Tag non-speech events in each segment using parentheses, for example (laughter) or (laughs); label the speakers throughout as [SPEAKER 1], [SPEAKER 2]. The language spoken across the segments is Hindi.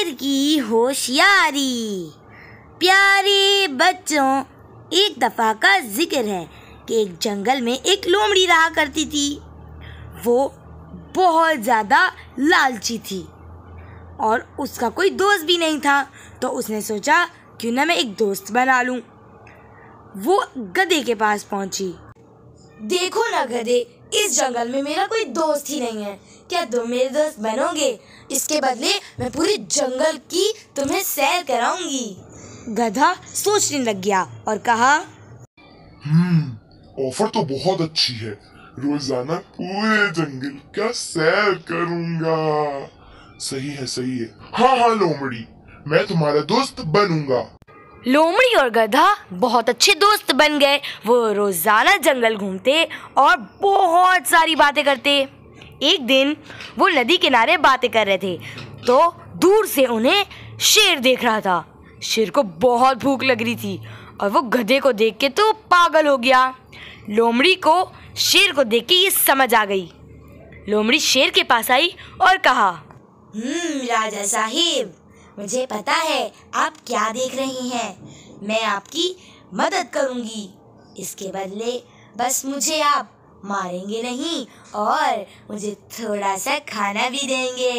[SPEAKER 1] शेर की होशियारी प्यारे बच्चों एक दफ़ा का जिक्र है कि एक जंगल में एक लोमड़ी रहा करती थी वो बहुत ज़्यादा लालची थी और उसका कोई दोस्त भी नहीं था तो उसने सोचा क्यों ना मैं एक दोस्त बना लूं वो गधे के पास पहुंची देखो ना गधे इस जंगल में मेरा कोई दोस्त ही नहीं है क्या तुम मेरे दोस्त बनोगे इसके बदले मैं पूरे जंगल की तुम्हें सैर कराऊंगी गधा सोचने लग गया और कहा
[SPEAKER 2] हम्म ऑफर तो बहुत अच्छी है रोजाना पूरे जंगल का सैर करूंगा सही है सही है हाँ हाँ लोमड़ी मैं तुम्हारा दोस्त बनूंगा
[SPEAKER 1] लोमड़ी और गधा बहुत अच्छे दोस्त बन गए वो रोज़ाना जंगल घूमते और बहुत सारी बातें करते एक दिन वो नदी किनारे बातें कर रहे थे तो दूर से उन्हें शेर देख रहा था शेर को बहुत भूख लग रही थी और वो गधे को देख के तो पागल हो गया लोमड़ी को शेर को देख के ये समझ आ गई लोमड़ी शेर के पास आई और कहा हम्म, राजा साहिब मुझे पता है आप क्या देख रही हैं मैं आपकी मदद करूंगी इसके बदले बस मुझे आप मारेंगे नहीं और मुझे थोड़ा सा खाना भी देंगे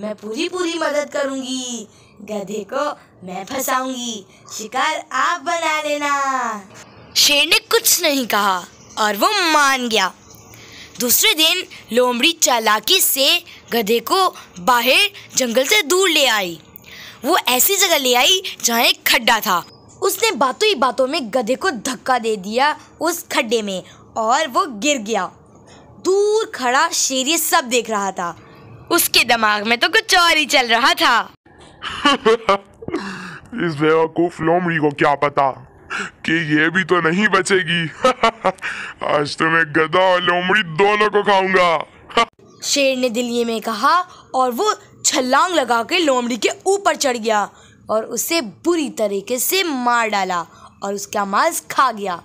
[SPEAKER 1] मैं पूरी पूरी मदद करूंगी गधे को मैं फंसाऊंगी शिकार आप बना लेना शेर ने कुछ नहीं कहा और वो मान गया दूसरे दिन लोमड़ी चालाकी से गधे को बाहर जंगल से दूर ले आई वो ऐसी जगह ले आई जहाँ एक खड्डा था उसने बातों ही बातों में गधे को धक्का दे दिया उस खड्डे में और वो गिर गया दूर खड़ा शेर ये सब देख रहा था उसके दिमाग में तो कुछ और ही चल रहा था (laughs)
[SPEAKER 2] इस बेवकूफ लोमड़ी को क्या पता कि ये भी तो नहीं बचेगी (laughs) आज तो मैं गधा और लोमड़ी दोनों को खाऊंगा (laughs)
[SPEAKER 1] शेर ने दिल्ली में कहा और वो छलांग लगा के लोमड़ी के ऊपर चढ़ गया और उसे बुरी तरीके से मार डाला और उसका मांस खा गया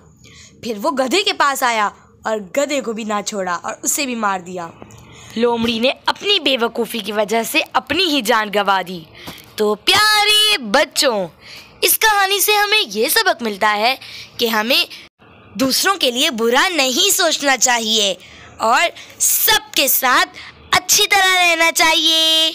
[SPEAKER 1] फिर वो गधे के पास आया और गधे को भी ना छोड़ा और उसे भी मार दिया लोमड़ी ने अपनी बेवकूफ़ी की वजह से अपनी ही जान गंवा दी तो प्यारे बच्चों इस कहानी से हमें ये सबक मिलता है कि हमें दूसरों के लिए बुरा नहीं सोचना चाहिए और सबके साथ अच्छी तरह रहना चाहिए